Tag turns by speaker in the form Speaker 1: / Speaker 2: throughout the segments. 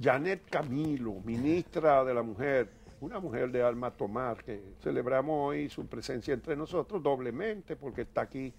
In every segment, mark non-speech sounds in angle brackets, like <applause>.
Speaker 1: Janet Camilo, ministra de la Mujer, una mujer de alma tomar, que celebramos hoy su presencia entre nosotros doblemente porque está aquí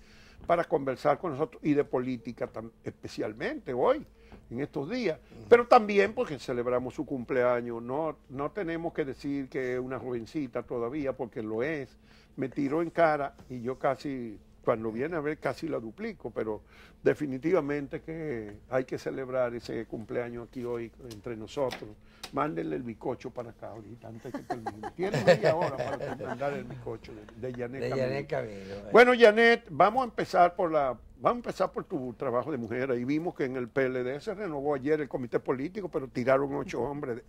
Speaker 1: para conversar con nosotros y de política especialmente hoy, en estos días, pero también porque celebramos su cumpleaños, no, no tenemos que decir que es una jovencita todavía porque lo es, me tiró en cara y yo casi cuando viene a ver casi la duplico, pero definitivamente que hay que celebrar ese cumpleaños aquí hoy entre nosotros. Mándenle el bicocho para acá ahorita antes que termine. media hora para mandar el bicocho de, Janet Cabello. Eh. Bueno, Janet, vamos a empezar por la Vamos a empezar por tu trabajo de mujer. Ahí vimos que en el PLD se renovó ayer el comité político, pero tiraron ocho <laughs> hombres.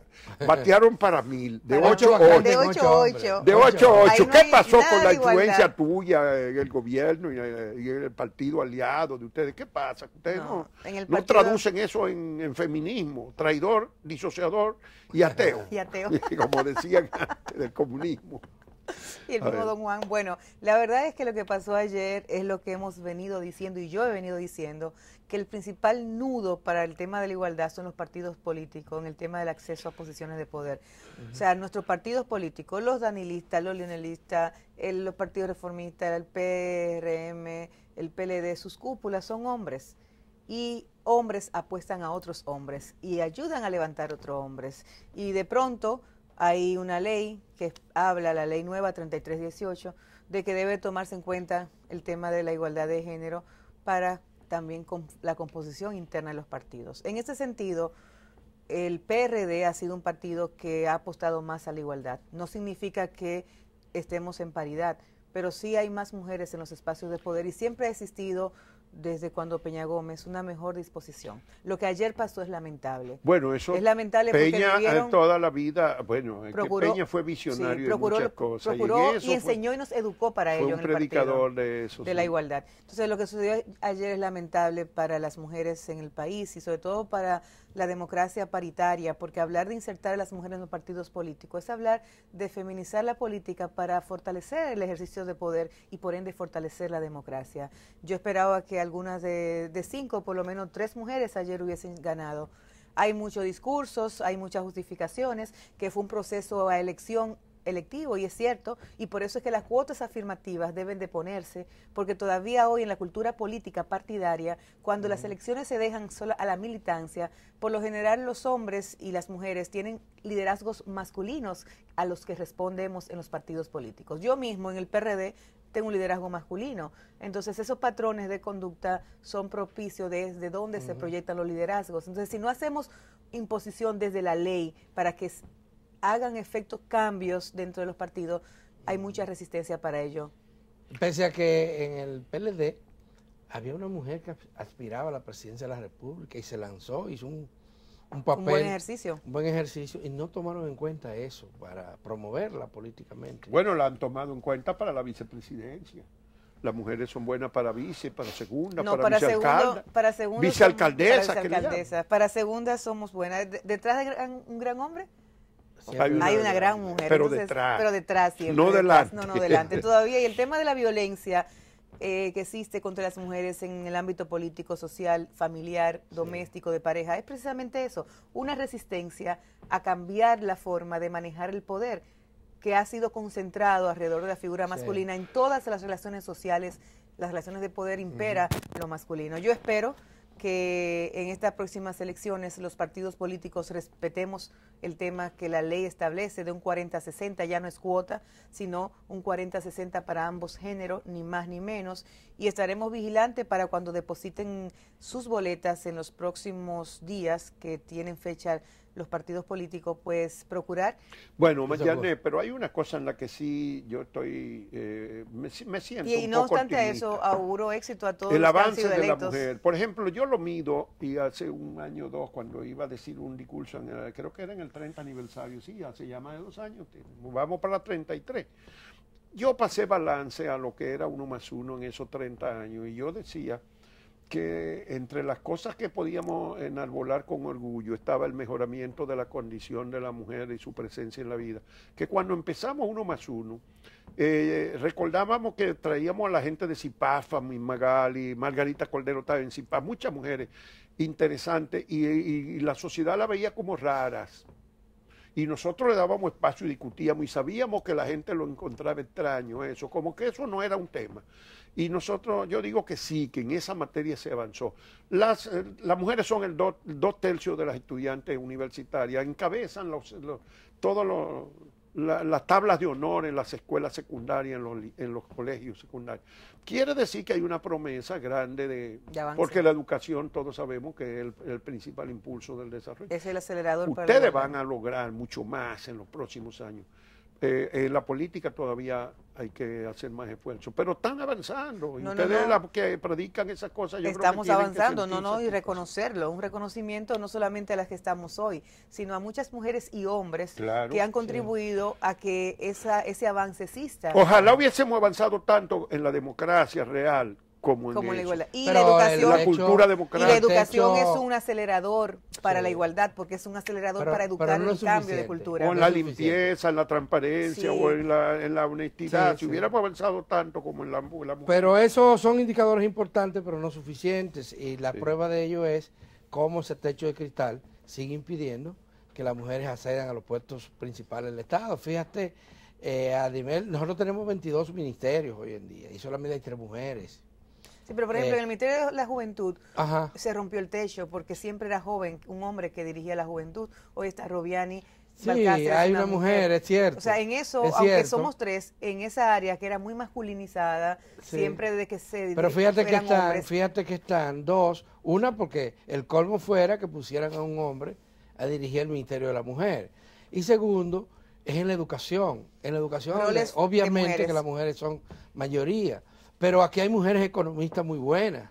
Speaker 1: Batearon para mil. De ocho a ocho. De ocho ocho. ¿Qué pasó con la influencia tuya en el gobierno eh, y, en el partido aliado de ustedes? ¿Qué pasa? Ustedes no, traducen eso en, en, feminismo. Traidor, disociador y ateo. <laughs> y ateo. <laughs> Como decían antes del comunismo. <laughs>
Speaker 2: y el mismo Don Juan. Bueno, la verdad es que lo que pasó ayer es lo que hemos venido diciendo y yo he venido diciendo, que el principal nudo para el tema de la igualdad son los partidos políticos en el tema del acceso a posiciones de poder. O sea, nuestros partidos políticos, los danilistas, los leonelistas, el, los partidos reformistas, el PRM, el PLD, sus cúpulas son hombres. Y hombres apuestan a otros hombres y ayudan a levantar otros hombres. Y de pronto hay una ley que habla, la ley nueva 3318, de que debe tomarse en cuenta el tema de la igualdad de género para también con la composición interna de los partidos. En ese sentido, el PRD ha sido un partido que ha apostado más a la igualdad. No significa que estemos en paridad, pero sí hay más mujeres en los espacios de poder y siempre ha existido desde cuando Peña Gómez una mejor disposición. Lo que ayer pasó es lamentable. Bueno, eso es lamentable Peña eh,
Speaker 1: toda la vida, bueno, Peña fue visionario muchas cosas. y, enseñó
Speaker 2: y nos educó para ello. en el partido, de la igualdad. Entonces, lo que sucedió ayer es lamentable para las mujeres en el país y sobre todo para la democracia paritaria, porque hablar de insertar a las mujeres en los partidos políticos es hablar de feminizar la política para fortalecer el ejercicio de poder y por ende fortalecer la democracia. Yo esperaba que algunas de, cinco, por lo menos tres mujeres ayer hubiesen ganado. Hay muchos discursos, hay muchas justificaciones, que fue un proceso a elección electivo, y es cierto, y por eso es que las cuotas afirmativas deben de ponerse, porque todavía hoy en la cultura política partidaria, cuando las elecciones se dejan sola a la militancia, por lo general los hombres y las mujeres tienen liderazgos masculinos a los que respondemos en los partidos políticos. Yo mismo en el PRD tengo un liderazgo masculino. Entonces esos patrones de conducta son propicios desde donde se proyectan los liderazgos. Entonces si no hacemos imposición desde la ley para que hagan efectos cambios dentro de los partidos, hay mucha resistencia para ello.
Speaker 3: Pese a que en el PLD había una mujer que aspiraba a la presidencia de la República y se lanzó, hizo un, papel. Un buen ejercicio. Un buen ejercicio y no tomaron en cuenta eso para promoverla políticamente.
Speaker 1: Bueno, la han tomado en cuenta para la vicepresidencia las mujeres son buenas para vice, para segunda, para, para, para vicealcaldesa
Speaker 2: para segunda somos buenas. ¿Detrás de un gran hombre? Hay una, gran mujer. Pero detrás. Pero detrás siempre. No delante. no, no, delante <laughs> todavía. Y el tema de la violencia eh, que existe contra las mujeres en el ámbito político, social, familiar, doméstico, de pareja, es precisamente eso, una resistencia a cambiar la forma de manejar el poder que ha sido concentrado alrededor de la figura masculina en todas las relaciones sociales, las relaciones de poder impera lo masculino. Yo espero que en estas próximas elecciones los partidos políticos respetemos el tema que la ley establece de un 40-60, ya no es cuota, sino un 40-60 para ambos géneros, ni más ni menos, y estaremos vigilantes para cuando depositen sus boletas en los próximos días que tienen fecha los
Speaker 1: partidos políticos, pues procurar.
Speaker 2: Bueno, Mayane,
Speaker 1: pero hay una cosa en la que sí yo estoy, eh, me, siento. Y, no obstante eso,
Speaker 2: auguro éxito a todos. El avance de la mujer.
Speaker 1: Por ejemplo, yo lo mido y hace un año o dos, cuando iba a decir un discurso, en creo que era en el 30 aniversario, sí, hace ya más de dos años, vamos para la 33. Yo pasé balance a lo que era uno más uno en esos 30 años y yo decía que entre las cosas que podíamos enarbolar con orgullo estaba el mejoramiento de la condición de la mujer y su presencia en la vida. Que cuando empezamos uno más uno, eh, recordábamos que traíamos a la gente de Zipafa, Magali, Margarita Cordero en muchas mujeres interesantes, y, y la sociedad la veía como raras. Y nosotros le dábamos espacio y discutíamos y sabíamos que la gente lo encontraba extraño, eso, como que eso no era un tema. Y nosotros, yo digo que sí, que en esa materia se avanzó. Las, eh, las mujeres son el dos tercios de las estudiantes universitarias, encabezan los, todos los la, las tablas de honor en las escuelas secundarias, en los, colegios secundarios. Quiere decir que hay una promesa grande de... porque la educación, todos sabemos que es el, principal impulso del desarrollo. Es
Speaker 2: el acelerador. Ustedes van
Speaker 1: a lograr mucho más en los próximos años. Eh, eh, la política todavía hay que hacer más esfuerzo, pero están avanzando. ustedes que predican esas cosas, yo estamos creo que avanzando, no, no, y
Speaker 2: reconocerlo, un reconocimiento no solamente a las que estamos hoy, sino a muchas mujeres y hombres que han contribuido a que esa, ese avance exista. Ojalá
Speaker 1: hubiésemos avanzado tanto en la democracia real como en, la igualdad. Y la cultura democrática. Y la educación es un
Speaker 2: acelerador para la igualdad, porque es un acelerador para, educar el cambio
Speaker 3: de cultura. O en la limpieza,
Speaker 1: en la transparencia, o en la, honestidad. si hubiéramos avanzado tanto como en la, mujer. Pero
Speaker 3: esos son indicadores importantes, pero no suficientes. Y la prueba de ello es cómo ese techo de cristal sigue impidiendo que las mujeres accedan a los puestos principales del Estado. Fíjate, eh, a nivel, nosotros tenemos 22 ministerios hoy en día y solamente hay tres mujeres.
Speaker 2: Sí, pero por ejemplo, eh. en el Ministerio de la Juventud se rompió el techo porque siempre era joven, un hombre que dirigía la juventud. Hoy está Robiani. Sí, hay una, mujer, es cierto. O sea, en eso, aunque somos tres, en esa área que era muy masculinizada, siempre desde que se... Pero fíjate que, están,
Speaker 3: fíjate que están dos. Una porque el colmo fuera que pusieran a un hombre a dirigir el Ministerio de la Mujer. Y segundo, es en la educación. En la educación, obviamente que las mujeres son mayoría. Pero aquí hay mujeres economistas muy buenas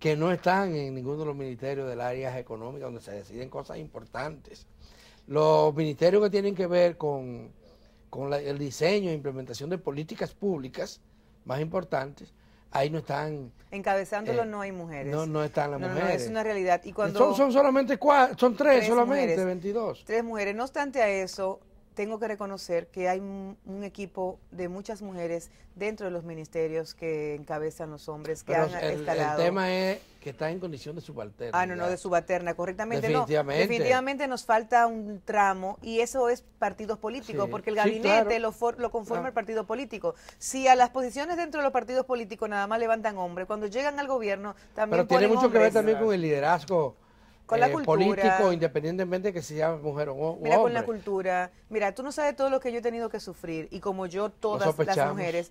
Speaker 3: que no están en ninguno de los ministerios del área económica donde se deciden cosas importantes. Los ministerios que tienen que ver con, el diseño e implementación de políticas públicas más importantes, ahí no están... Encabezándolo eh,
Speaker 2: no hay mujeres.
Speaker 3: No, no están las mujeres. No, es una
Speaker 2: realidad. Y cuando son,
Speaker 3: solamente cuatro, son tres, solamente, mujeres,
Speaker 2: 22. Tres mujeres. No obstante a eso, tengo que reconocer que hay un equipo de muchas mujeres dentro de los ministerios que encabezan los hombres que han el, escalado. El tema
Speaker 3: es que está en condición de subalterna. Ah, no, no, de subalterna, correctamente definitivamente. no. Definitivamente
Speaker 2: nos falta un tramo y eso es partidos políticos, porque el gabinete lo, lo conforma ah. el partido político. Si a las posiciones dentro de los partidos políticos nada más levantan hombres, cuando llegan al gobierno también Pero tiene mucho que ver también con
Speaker 3: el liderazgo
Speaker 2: con la eh, político,
Speaker 3: independientemente que se llame mujer o, hombre. Mira, con la
Speaker 2: cultura. Mira, tú no sabes todo lo que yo he tenido que sufrir y como yo, todas las mujeres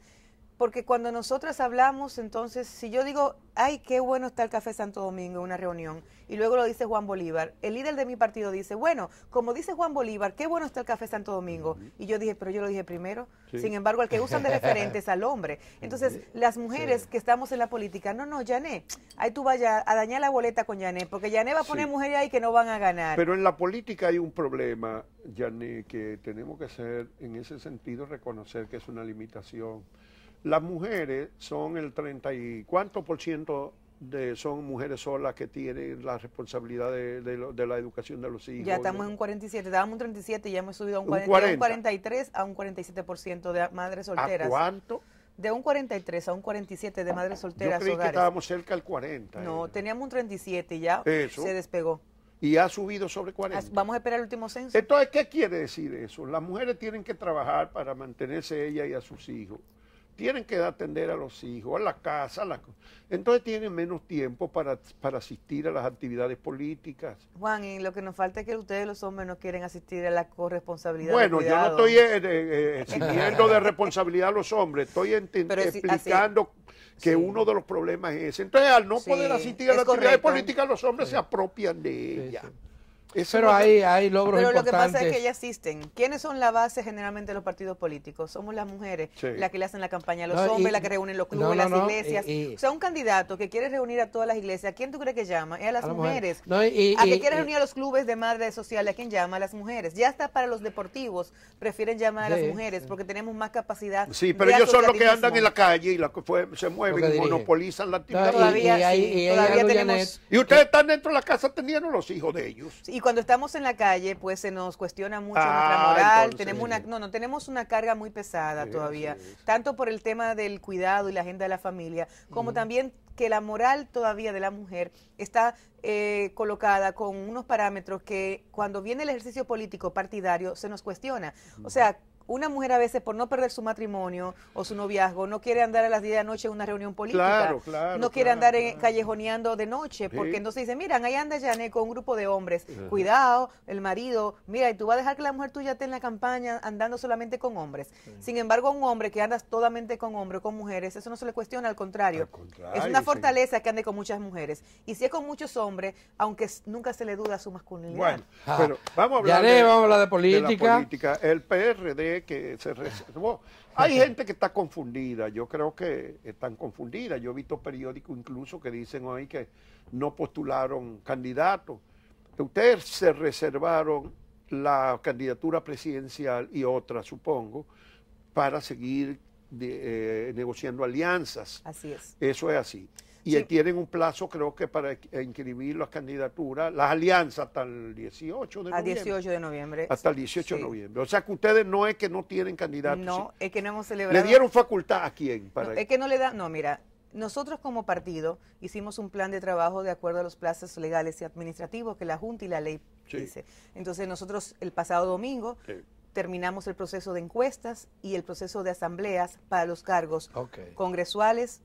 Speaker 2: porque cuando nosotras hablamos, entonces, si yo digo, ay, qué bueno está el Café Santo Domingo en una reunión, y luego lo dice Juan Bolívar, el líder de mi partido dice, bueno, como dice Juan Bolívar, qué bueno está el Café Santo Domingo. Y yo dije, pero yo lo dije primero. Sin embargo, el que usan de <laughs> referente es al hombre. Entonces, las mujeres que estamos en la política, no, no, Yané, ahí tú vayas a dañar la boleta con Yané, porque Yané va a poner mujeres ahí que no van a ganar. Pero en
Speaker 1: la política hay un problema, Yané, que tenemos que ser, en ese sentido, reconocer que es una limitación las mujeres son el 30 y cuánto por ciento de, son mujeres solas que tienen la responsabilidad de, la educación de los hijos. Ya estamos en un
Speaker 2: 47, estábamos un 37 y ya hemos subido a un, un 43 a un 47% de madres solteras. ¿A cuánto? De un 43 a un 47 de madres solteras. Yo creí que estábamos
Speaker 1: cerca del 40. No, eh.
Speaker 2: teníamos un 37 y ya se despegó.
Speaker 1: Y ha subido sobre 40.
Speaker 2: Vamos a esperar el último censo.
Speaker 1: Entonces, ¿qué quiere decir eso? Las mujeres tienen que trabajar para mantenerse ellas y a sus hijos tienen que atender a los hijos, a la casa, la... entonces tienen menos tiempo para, asistir a las actividades políticas.
Speaker 2: Juan, y lo que nos falta es que ustedes los hombres no quieren asistir a la corresponsabilidad. Bueno, yo no estoy eh,
Speaker 1: eh, eh, exigiendo de responsabilidad a los hombres, estoy explicando que uno de los problemas es ese. Entonces, al no poder asistir a las actividades políticas, los hombres se apropian de ella. Eso pero hay, hay logros importantes. Pero lo que pasa es que ellas
Speaker 2: asisten, ¿Quiénes son la base generalmente de los partidos políticos? Somos las mujeres, las que le hacen la campaña a los hombres, las que reúnen los clubes, las iglesias. o sea, un candidato que quiere reunir a todas las iglesias, ¿a quién tú crees que llama? Es a las mujeres. a que quiere reunir a los clubes de madres sociales, ¿a quién llama? A las mujeres. Ya está para los deportivos, prefieren llamar a las mujeres porque tenemos más capacidad. Sí, pero ellos son los que andan en la
Speaker 1: calle y se mueven y monopolizan la actividad. todavía, tenemos... y ustedes están dentro de la casa teniendo los hijos de ellos
Speaker 2: cuando estamos en la calle, pues se nos cuestiona mucho nuestra ah, moral, tenemos una, no, no, tenemos una carga muy pesada todavía, tanto por el tema del cuidado y la agenda de la familia, como también que la moral todavía de la mujer está eh, colocada con unos parámetros que cuando viene el ejercicio político partidario se nos cuestiona. O sea, una mujer a veces por no perder su matrimonio o su noviazgo no quiere andar a las 10 de la noche en una reunión política, no quiere andar callejoneando de noche, porque no entonces dice, miran, ahí anda Janet con un grupo de hombres, cuidado, el marido, mira, y tú vas a dejar que la mujer tuya esté en la campaña andando solamente con hombres. Sin embargo, un hombre que anda totalmente con hombres, con mujeres, eso no se le cuestiona, al contrario, es una fortaleza que ande con muchas mujeres. Y si es con muchos hombres, aunque nunca se le duda su masculinidad. Bueno,
Speaker 1: ah, pero vamos a hablar, de, vamos a hablar de política. El PRD que se reservó. Hay gente que está confundida, yo creo que están confundidas. Yo he visto periódicos incluso que dicen hoy que no postularon candidatos. Ustedes se reservaron la candidatura presidencial y otra, supongo, para seguir eh, negociando alianzas. Así es. Eso es así. Y tienen un plazo, creo que, para e-, e-, inscribir las candidaturas, las alianzas hasta el 18 de noviembre. 18 de
Speaker 2: noviembre. Hasta el
Speaker 1: 18 de noviembre. O sea que ustedes no es que no tienen candidatos. No,
Speaker 2: es que no hemos celebrado. ¿Le dieron
Speaker 1: facultad a quién? Para es
Speaker 2: que no le da. No, mira, nosotros como partido hicimos un plan de trabajo de acuerdo a los plazos legales y administrativos que la Junta y la ley dice. Entonces nosotros el pasado domingo terminamos el proceso de encuestas y el proceso de asambleas para los cargos congresuales,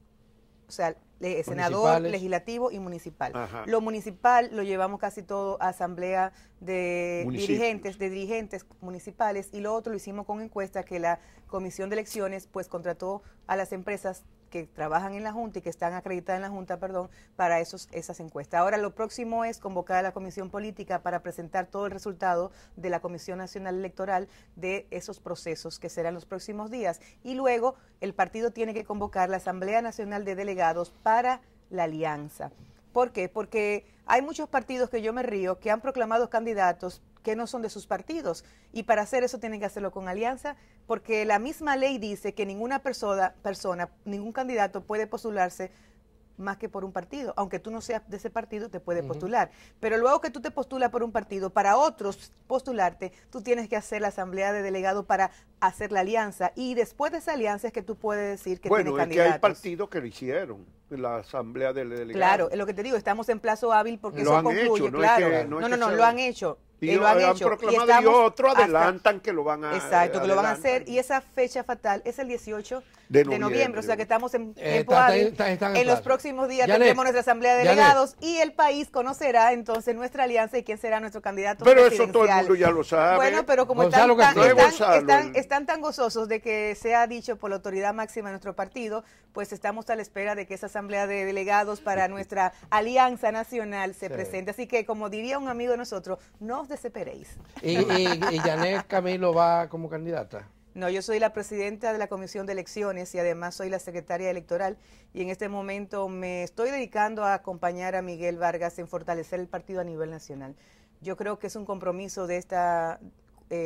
Speaker 2: o sea, eh, senador, legislativo y municipal. Lo municipal lo llevamos casi todo a asamblea de dirigentes, de dirigentes municipales, y lo otro lo hicimos con encuesta que la Comisión de Elecciones pues contrató a las empresas que trabajan en la Junta y que están acreditadas en la Junta, perdón, para esos, esas encuestas. Ahora lo próximo es convocar a la Comisión Política para presentar todo el resultado de la Comisión Nacional Electoral de esos procesos que serán los próximos días. Y luego el partido tiene que convocar la Asamblea Nacional de Delegados para la alianza. ¿Por qué? Porque hay muchos partidos que yo me río que han proclamado candidatos que no son de sus partidos. Y para hacer eso tienen que hacerlo con alianza, porque la misma ley dice que ninguna persona, persona ningún candidato puede postularse más que por un partido. Aunque tú no seas de ese partido, te puede postular. Pero luego que tú te postulas por un partido, para otros postularte, tú tienes que hacer la asamblea de delegados para hacer la alianza. Y después de esa alianza es que tú puedes decir que bueno, tienes es que hay
Speaker 1: partidos que lo hicieron, la asamblea de delegados. Claro, es lo que
Speaker 2: te digo, estamos en plazo hábil porque eso concluye, claro. no, no, no, lo han hecho y lo han, proclamado y, y adelantan
Speaker 1: que lo van a Exacto, que lo van a hacer.
Speaker 2: Y esa fecha fatal es el 18
Speaker 1: de noviembre. o sea que estamos
Speaker 2: en, eh, en, los próximos días tendremos nuestra asamblea de delegados y el país conocerá entonces nuestra alianza y quién será nuestro candidato Pero eso todo el mundo ya lo
Speaker 1: sabe. Bueno, pero como están, tan, están,
Speaker 2: tan gozosos de que sea dicho por la autoridad máxima de nuestro partido, pues estamos a la espera de que esa asamblea de delegados para nuestra alianza nacional se presente. Así que como diría un amigo de nosotros, no os desesperéis.
Speaker 3: Y, y, y Janet Camilo va como candidata.
Speaker 2: No, yo soy la presidenta de la Comisión de Elecciones y además soy la secretaria electoral y en este momento me estoy dedicando a acompañar a Miguel Vargas en fortalecer el partido a nivel nacional. Yo creo que es un compromiso de este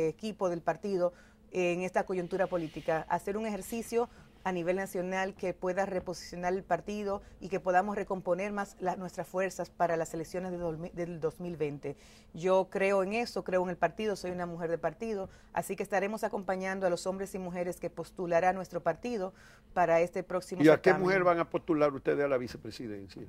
Speaker 2: equipo del partido en esta coyuntura política, hacer un ejercicio a nivel nacional que pueda reposicionar el partido y que podamos recomponer más nuestras fuerzas para las elecciones de del 2020. Yo creo en eso, creo en el partido, soy una mujer de partido, así que estaremos acompañando a los hombres y mujeres que postulará nuestro partido para este próximo. ¿Y a qué mujer van
Speaker 1: a postular ustedes a la vicepresidencia?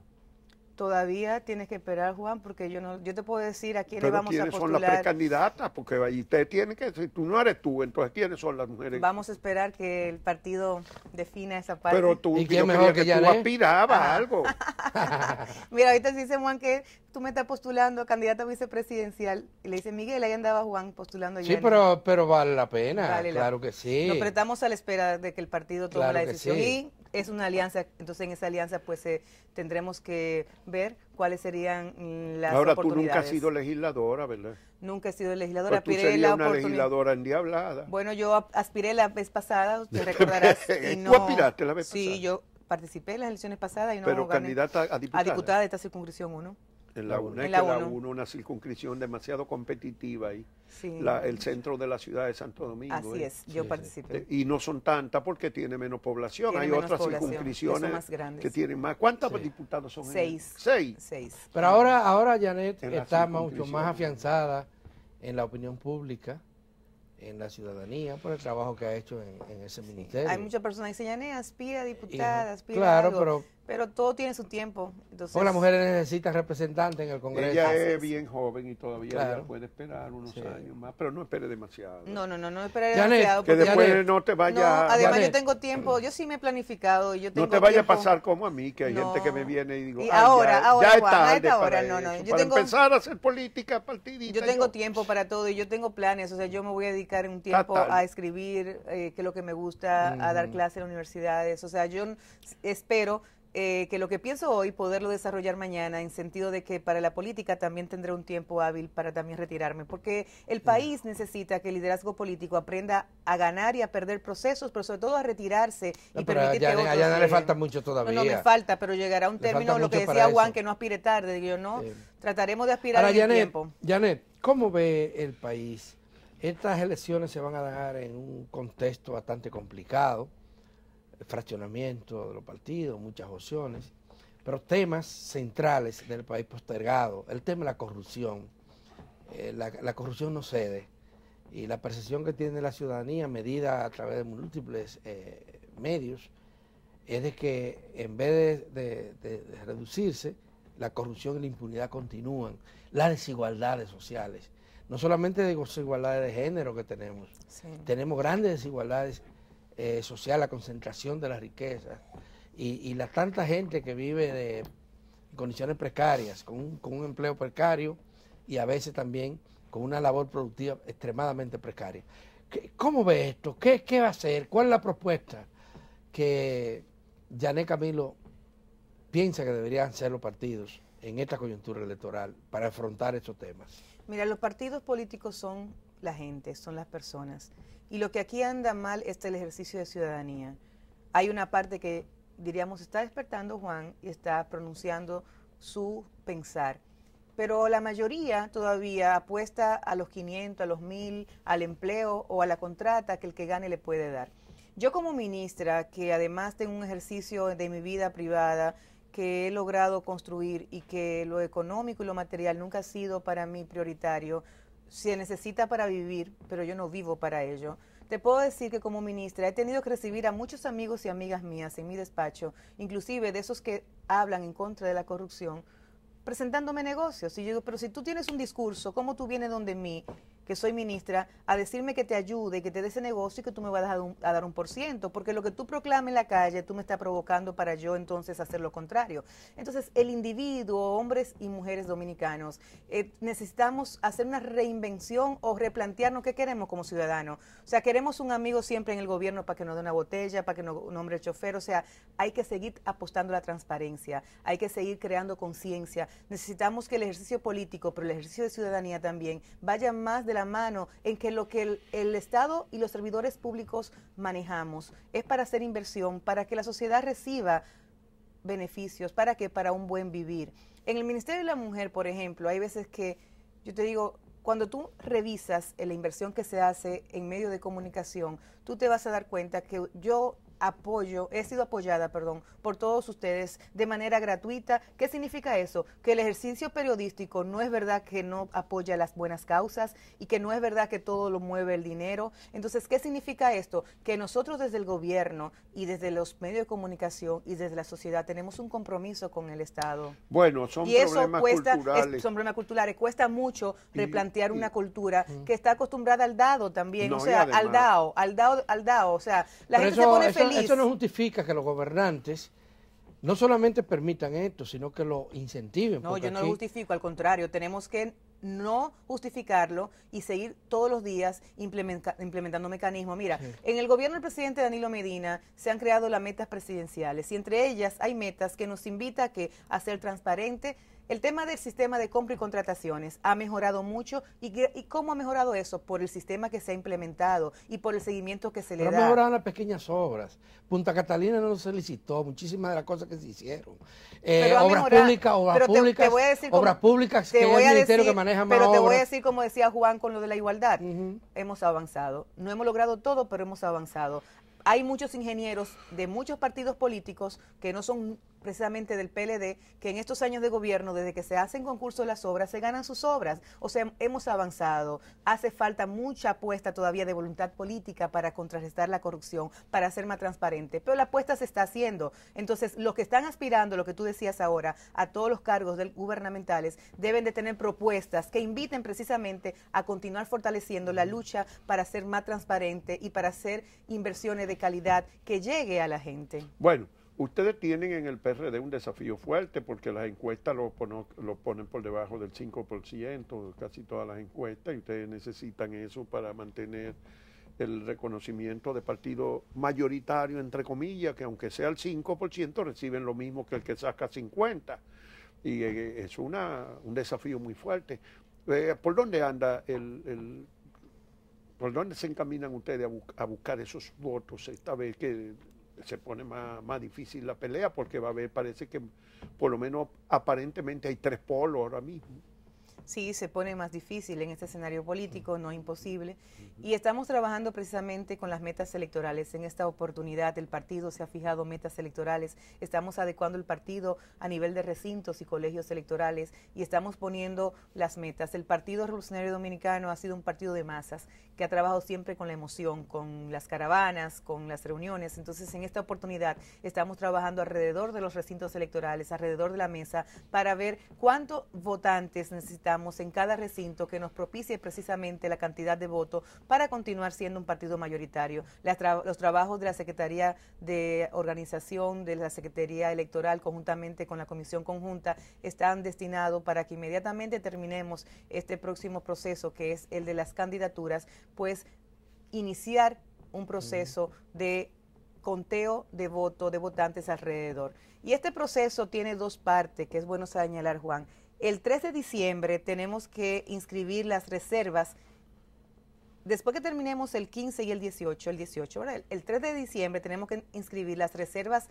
Speaker 2: Todavía tienes que esperar, Juan, porque yo no, yo te puedo decir a quién le vamos a postular. son las
Speaker 1: precandidatas, porque ahí usted tiene que, si tú no eres tú, entonces quiénes son las mujeres.
Speaker 2: Vamos a esperar que el partido defina esa parte. Pero tú, ¿Y mejor que, tú aspirabas ah. algo.
Speaker 3: <laughs>
Speaker 2: Mira, ahorita se dice Juan que tú me estás postulando a candidata vicepresidencial. Y le dice Miguel, ahí andaba Juan postulando. Sí, pero,
Speaker 3: pero vale la pena, claro que sí. Nos
Speaker 2: prestamos a la espera de que el partido tome la decisión es una alianza, entonces en esa alianza pues eh, tendremos que ver cuáles serían mm, las Ahora, oportunidades. tú nunca has sido
Speaker 1: legisladora, ¿verdad?
Speaker 2: Nunca he sido legisladora, pues tú la una legisladora
Speaker 1: endiablada.
Speaker 2: Bueno, yo aspiré la vez pasada, usted <laughs> recordarás.
Speaker 1: aspiraste la vez pasada? Sí, yo participé
Speaker 2: en las elecciones pasadas y no Pero candidata a diputada. A diputada de esta circunscripción 1.
Speaker 1: En la, UNED, UNA, la UNA circunscripción demasiado competitiva y el centro de la ciudad de Santo Domingo. Así ¿eh? es, yo participé. Y no son tantas porque tiene menos población. Hay otras circunscripciones que, tienen más. ¿Cuántos diputados son? Seis. Seis. Seis.
Speaker 3: Pero ahora, ahora Janet está mucho más afianzada en la opinión pública en la ciudadanía por el trabajo que ha hecho en, ese ministerio. Hay
Speaker 2: muchas personas que dicen, Janet, aspira a diputada, aspira Claro, a pero pero todo tiene su tiempo. Entonces... O la mujer
Speaker 3: necesita representante en el Congreso. Ella es bien
Speaker 1: joven y todavía puede esperar unos años más, pero no espere demasiado. No, no, no, no espere demasiado. Que después no te vaya... No, además yo tengo
Speaker 2: tiempo, yo sí me he planificado. Yo no te vaya a pasar
Speaker 1: como a mí, que hay gente que me viene y digo... Y ahora, ya, ahora, ya está ahora, no, no. yo para tengo, empezar
Speaker 2: a hacer política partidista. Yo tengo tiempo para todo y yo tengo planes, o sea, yo me voy a dedicar un tiempo a escribir, eh, que es lo que me gusta, a dar clases en universidades, o sea, yo espero eh, que lo que pienso hoy poderlo desarrollar mañana en sentido de que para la política también tendré un tiempo hábil para también retirarme, porque el país necesita que el liderazgo político aprenda a ganar y a perder procesos, pero sobre todo a retirarse y
Speaker 3: permitir que otros... no le falta mucho todavía. No, no, me
Speaker 2: falta, pero llegará un término, lo que decía Juan, que no aspire tarde, yo, no, trataremos de aspirar en el tiempo.
Speaker 3: Janet, ¿cómo ve el país? Estas elecciones se van a dar en un contexto bastante complicado, fraccionamiento de los partidos, muchas opciones, pero temas centrales del país postergado, el tema de la corrupción, eh, la, corrupción no cede y la percepción que tiene la ciudadanía medida a través de múltiples eh, medios es de que en vez de, reducirse, la corrupción y la impunidad continúan, las desigualdades sociales no solamente de desigualdades de género que tenemos, tenemos grandes desigualdades eh, social, la concentración de las riquezas y, la tanta gente que vive de condiciones precarias, con un, empleo precario y a veces también con una labor productiva extremadamente precaria. ¿Cómo ve esto? ¿Qué, ¿Qué, va a hacer? ¿Cuál es la propuesta que Yané Camilo piensa que deberían ser los partidos en esta coyuntura electoral para afrontar estos temas?
Speaker 2: Mira, los partidos políticos son la gente, son las personas. Y lo que aquí anda mal es el ejercicio de ciudadanía. Hay una parte que diríamos está despertando Juan y está pronunciando su pensar. Pero la mayoría todavía apuesta a los 500, a los 1000, al empleo o a la contrata que el que gane le puede dar. Yo como ministra, que además tengo un ejercicio de mi vida privada, que he logrado construir y que lo económico y lo material nunca ha sido para mí prioritario, se necesita para vivir, pero yo no vivo para ello. Te puedo decir que como ministra he tenido que recibir a muchos amigos y amigas mías en mi despacho, inclusive de esos que hablan en contra de la corrupción, presentándome negocios. Y yo digo, pero si tú tienes un discurso, ¿cómo tú vienes donde mí que soy ministra, a decirme que te ayude, que te dé ese negocio y que tú me vas a dar, un, por ciento, porque lo que tú proclames en la calle, tú me estás provocando para yo entonces hacer lo contrario. Entonces, el individuo, hombres y mujeres dominicanos, eh, necesitamos hacer una reinvención o replantearnos qué queremos como ciudadanos. O sea, queremos un amigo siempre en el gobierno para que nos dé una botella, para que nos nombre el chofer, o sea, hay que seguir apostando a la transparencia, hay que seguir creando conciencia. Necesitamos que el ejercicio político, pero el ejercicio de ciudadanía también, vaya más de la mano en que lo que el, el, Estado y los servidores públicos manejamos es para hacer inversión, para que la sociedad reciba beneficios, para que para un buen vivir. En el Ministerio de la Mujer, por ejemplo, hay veces que yo te digo, cuando tú revisas la inversión que se hace en medio de comunicación, tú te vas a dar cuenta que yo apoyo, he sido apoyada, perdón, por todos ustedes de manera gratuita. ¿Qué significa eso? Que el ejercicio periodístico no es verdad que no apoya las buenas causas y que no es verdad que todo lo mueve el dinero. Entonces, ¿qué significa esto? Que nosotros desde el gobierno y desde los medios de comunicación y desde la sociedad tenemos un compromiso con el Estado.
Speaker 1: Bueno, son y eso problemas cuesta, culturales. Es, son
Speaker 2: problemas culturales. Cuesta mucho replantear una cultura que está acostumbrada al dado también, o sea, al dado, al dado, al dado. O sea, la gente se pone feliz esto
Speaker 3: no justifica que los gobernantes no solamente permitan esto, sino que lo incentiven. No, yo no lo
Speaker 2: justifico, al contrario, tenemos que no justificarlo y seguir todos los días implementando mecanismos. Mira, en el gobierno del presidente Danilo Medina se han creado las metas presidenciales y entre ellas hay metas que nos invita a, ser transparente, el tema del sistema de compra y contrataciones ha mejorado mucho. ¿Y, cómo ha mejorado eso? Por el sistema que se ha implementado y por el seguimiento que se le Pero da. mejorado
Speaker 3: las pequeñas obras. Punta Catalina no se licitó, muchísimas de las cosas que se hicieron. obras públicas, obras públicas, a obras públicas que es el ministerio que maneja más Pero te voy a
Speaker 2: decir, como decía Juan, con lo de la igualdad. Hemos avanzado. No hemos logrado todo, pero hemos avanzado hay muchos ingenieros de muchos partidos políticos que no son precisamente del PLD, que en estos años de gobierno, desde que se hacen concursos las obras, se ganan sus obras. O sea, hemos avanzado. Hace falta mucha apuesta todavía de voluntad política para contrarrestar la corrupción, para ser más transparente. Pero la apuesta se está haciendo. Entonces, los que están aspirando, lo que tú decías ahora, a todos los cargos gubernamentales, deben de tener propuestas que inviten precisamente a continuar fortaleciendo la lucha para ser más transparente y para hacer inversiones de calidad que llegue a la gente.
Speaker 1: Bueno. Ustedes tienen en el PRD un desafío fuerte porque las encuestas lo, ponen por debajo del 5%, casi todas las encuestas, y ustedes necesitan eso para mantener el reconocimiento de partido mayoritario, entre comillas, que aunque sea el 5%, reciben lo mismo que el que saca 50%. Y eh, es una, un desafío muy fuerte. Eh, ¿Por dónde anda el, ¿Por dónde se encaminan ustedes a, a buscar esos votos esta vez que se pone más, difícil la pelea porque va a haber, parece que por lo menos aparentemente hay tres polos ahora mismo.
Speaker 2: Sí, se pone más difícil en este escenario político, no imposible. Y estamos trabajando precisamente con las metas electorales. En esta oportunidad el partido se ha fijado metas electorales. Estamos adecuando el partido a nivel de recintos y colegios electorales y estamos poniendo las metas. El Partido Revolucionario Dominicano ha sido un partido de masas que ha trabajado siempre con la emoción, con las caravanas, con las reuniones. Entonces, en esta oportunidad estamos trabajando alrededor de los recintos electorales, alrededor de la mesa, para ver cuántos votantes necesitamos en cada recinto que nos propicie precisamente la cantidad de votos para continuar siendo un partido mayoritario. los trabajos de la Secretaría de Organización, de la Secretaría Electoral, conjuntamente con la Comisión Conjunta, están destinados para que inmediatamente terminemos este próximo proceso, que es el de las candidaturas, pues iniciar un proceso de conteo de votos de votantes alrededor. Y este proceso tiene dos partes, que es bueno señalar, Juan. El 3 de diciembre tenemos que inscribir las reservas. Después que terminemos el 15 y el 18, el 18, el, 3 de diciembre tenemos que inscribir las reservas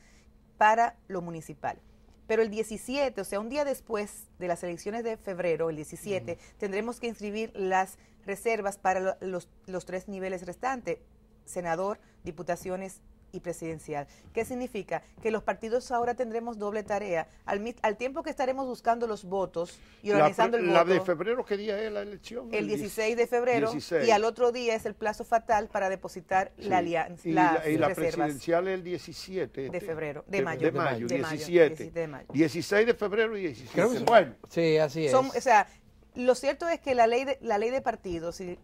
Speaker 2: para lo municipal. Pero el 17, o sea, un día después de las elecciones de febrero, el 17, tendremos que inscribir las reservas para los, los tres niveles restantes, senador, diputaciones y presidencial. ¿Qué significa? Que los partidos ahora tendremos doble tarea. Al, al tiempo que estaremos buscando los votos
Speaker 1: y organizando el voto. ¿La de febrero qué día es la elección? El, 16 de febrero. Y al
Speaker 2: otro día es el plazo fatal para depositar la alianza. Y
Speaker 1: la, presidencial el 17. De este, febrero, de, mayo. De, mayo, 17. De mayo. 16 de febrero y 17. Bueno. Sí, así es. o
Speaker 2: sea, lo cierto es que la ley de, la ley de partidos, si,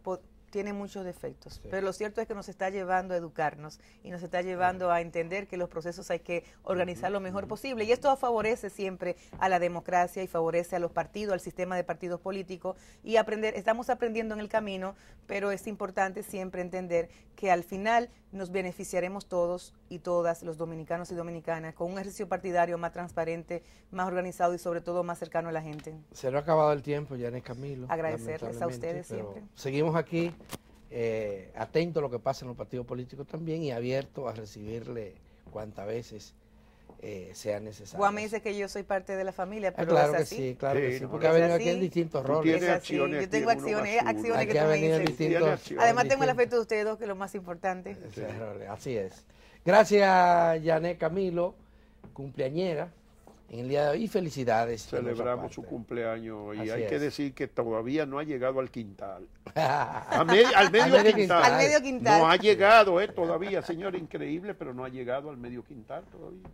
Speaker 2: tiene muchos defectos, pero lo cierto es que nos está llevando a educarnos y nos está llevando a entender que los procesos hay que organizar lo mejor posible. Y esto favorece siempre a la democracia y favorece a los partidos, al sistema de partidos políticos y aprender, estamos aprendiendo en el camino, pero es importante siempre entender que al final nos beneficiaremos todos y todas, los dominicanos y dominicanas, con un ejercicio partidario más transparente, más organizado y sobre todo más cercano a la gente.
Speaker 3: Se lo ha acabado el tiempo, Yanis Camilo. Agradecerles a ustedes siempre. Seguimos aquí, eh, atentos a lo que pasa en los partidos políticos también y abiertos a recibirle cuantas veces eh, sea necesario. Juan
Speaker 2: me dice que yo soy parte de la familia, pero claro es así. que sí,
Speaker 3: claro que sí, porque ha venido aquí en distintos roles. yo tengo acciones, acciones que tú me dices. Además tengo el afecto
Speaker 2: de ustedes dos, que es lo más importante.
Speaker 3: Así es. Gracias, Janet Camilo, cumpleañera. En el día de hoy, y felicidades. Celebramos
Speaker 1: su cumpleaños y hay que decir que todavía no ha llegado al <laughs> quintal.
Speaker 3: al, medio quintal. No ha
Speaker 1: llegado eh, todavía, señor, increíble, pero no ha llegado al medio quintal todavía.